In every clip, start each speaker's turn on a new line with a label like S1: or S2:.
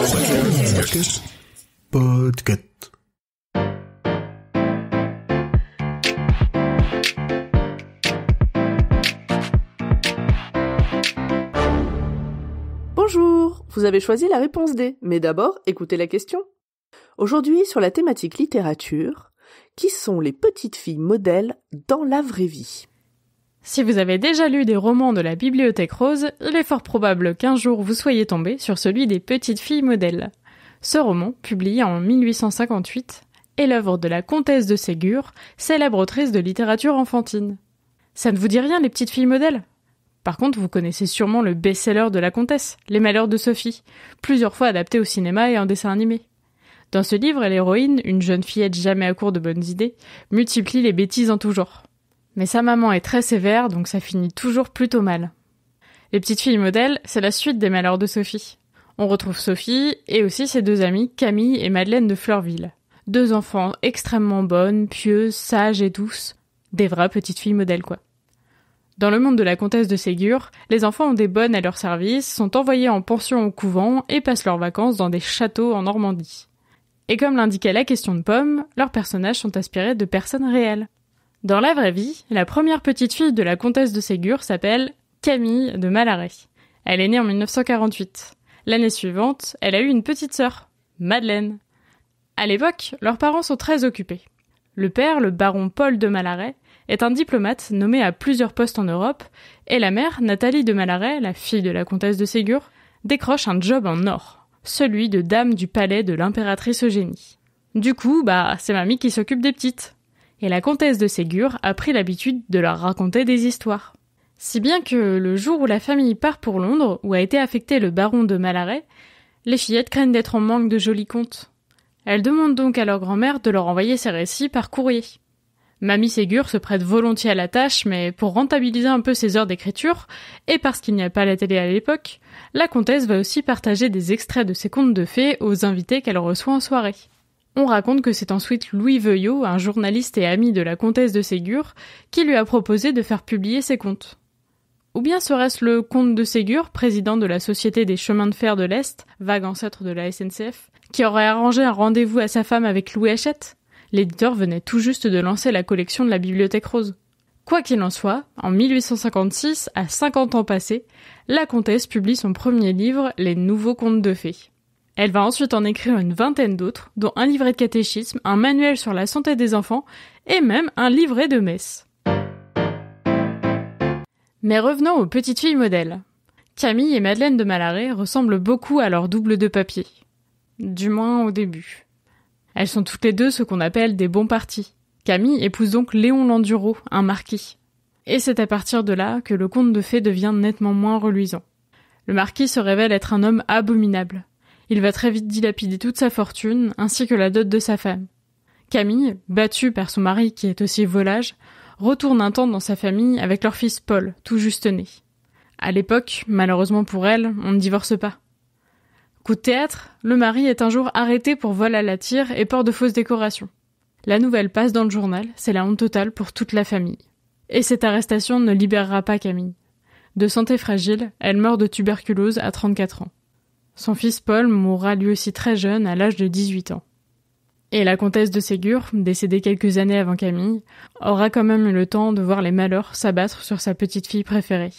S1: Bonjour, vous avez choisi la réponse D, mais d'abord écoutez la question. Aujourd'hui sur la thématique littérature, qui sont les petites filles modèles dans la vraie vie si
S2: vous avez déjà lu des romans de la Bibliothèque Rose, il est fort probable qu'un jour vous soyez tombé sur celui des Petites filles modèles. Ce roman, publié en 1858, est l'œuvre de la comtesse de Ségur, célèbre autrice de littérature enfantine. Ça ne vous dit rien, les petites filles modèles Par contre, vous connaissez sûrement le best-seller de la comtesse, Les Malheurs de Sophie, plusieurs fois adapté au cinéma et en dessin animé. Dans ce livre, l'héroïne, une jeune fillette jamais à court de bonnes idées, multiplie les bêtises en tout genre. Mais sa maman est très sévère, donc ça finit toujours plutôt mal. Les petites filles modèles, c'est la suite des malheurs de Sophie. On retrouve Sophie et aussi ses deux amies Camille et Madeleine de Fleurville. Deux enfants extrêmement bonnes, pieuses, sages et douces. Des vraies petites filles modèles, quoi. Dans le monde de la comtesse de Ségur, les enfants ont des bonnes à leur service, sont envoyés en pension au couvent et passent leurs vacances dans des châteaux en Normandie. Et comme l'indiquait la question de Pomme, leurs personnages sont inspirés de personnes réelles. Dans la vraie vie, la première petite fille de la comtesse de Ségur s'appelle Camille de Malaret. Elle est née en 1948. L'année suivante, elle a eu une petite sœur, Madeleine. À l'époque, leurs parents sont très occupés. Le père, le baron Paul de Malaret, est un diplomate nommé à plusieurs postes en Europe, et la mère, Nathalie de Malaret, la fille de la comtesse de Ségur, décroche un job en or, celui de dame du palais de l'impératrice Eugénie. Du coup, bah, c'est mamie qui s'occupe des petites et la comtesse de Ségur a pris l'habitude de leur raconter des histoires. Si bien que le jour où la famille part pour Londres, où a été affecté le baron de Malaret, les fillettes craignent d'être en manque de jolis contes. Elles demandent donc à leur grand-mère de leur envoyer ses récits par courrier. Mamie Ségur se prête volontiers à la tâche, mais pour rentabiliser un peu ses heures d'écriture, et parce qu'il n'y a pas la télé à l'époque, la comtesse va aussi partager des extraits de ses contes de fées aux invités qu'elle reçoit en soirée. On raconte que c'est ensuite Louis Veuillot, un journaliste et ami de la comtesse de Ségur, qui lui a proposé de faire publier ses contes. Ou bien serait-ce le comte de Ségur, président de la Société des chemins de fer de l'Est, vague ancêtre de la SNCF, qui aurait arrangé un rendez-vous à sa femme avec Louis Hachette L'éditeur venait tout juste de lancer la collection de la Bibliothèque Rose. Quoi qu'il en soit, en 1856, à 50 ans passés, la comtesse publie son premier livre, Les Nouveaux Contes de Fées. Elle va ensuite en écrire une vingtaine d'autres, dont un livret de catéchisme, un manuel sur la santé des enfants et même un livret de messe. Mais revenons aux petites filles modèles. Camille et Madeleine de Malaret ressemblent beaucoup à leur double de papier. Du moins au début. Elles sont toutes les deux ce qu'on appelle des bons partis. Camille épouse donc Léon Landuro, un marquis. Et c'est à partir de là que le conte de fées devient nettement moins reluisant. Le marquis se révèle être un homme abominable, il va très vite dilapider toute sa fortune ainsi que la dot de sa femme. Camille, battue par son mari qui est aussi volage, retourne un temps dans sa famille avec leur fils Paul, tout juste né. À l'époque, malheureusement pour elle, on ne divorce pas. Coup de théâtre, le mari est un jour arrêté pour vol à la tire et port de fausses décorations. La nouvelle passe dans le journal, c'est la honte totale pour toute la famille. Et cette arrestation ne libérera pas Camille. De santé fragile, elle meurt de tuberculose à 34 ans. Son fils Paul mourra lui aussi très jeune, à l'âge de 18 ans. Et la comtesse de Ségur, décédée quelques années avant Camille, aura quand même eu le temps de voir les malheurs s'abattre sur sa petite fille préférée.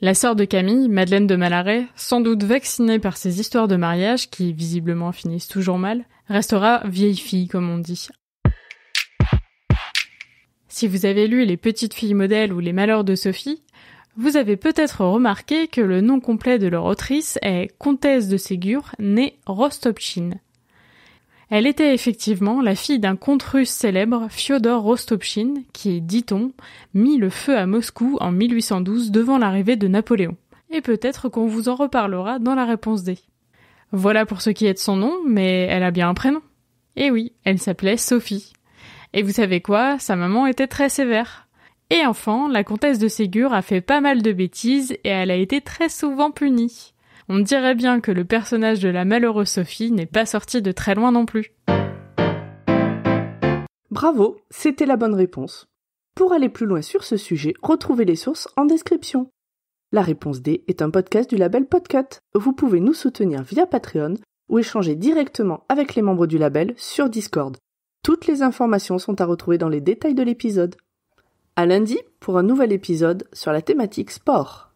S2: La sœur de Camille, Madeleine de Malaret, sans doute vaccinée par ces histoires de mariage qui visiblement finissent toujours mal, restera vieille fille comme on dit. Si vous avez lu Les petites filles modèles ou Les malheurs de Sophie, vous avez peut-être remarqué que le nom complet de leur autrice est Comtesse de Ségur, née Rostopchine. Elle était effectivement la fille d'un comte russe célèbre, Fyodor Rostopchine, qui, dit-on, mit le feu à Moscou en 1812 devant l'arrivée de Napoléon. Et peut-être qu'on vous en reparlera dans la réponse D. Voilà pour ce qui est de son nom, mais elle a bien un prénom. Eh oui, elle s'appelait Sophie. Et vous savez quoi, sa maman était très sévère. Et enfin, la comtesse de Ségur a fait pas mal de bêtises et elle a été très souvent punie. On dirait bien que le personnage de la malheureuse Sophie n'est pas sorti de très loin non plus.
S1: Bravo, c'était la bonne réponse. Pour aller plus loin sur ce sujet, retrouvez les sources en description. La réponse D est un podcast du label Podcut. Vous pouvez nous soutenir via Patreon ou échanger directement avec les membres du label sur Discord. Toutes les informations sont à retrouver dans les détails de l'épisode. À lundi pour un nouvel épisode sur la thématique sport.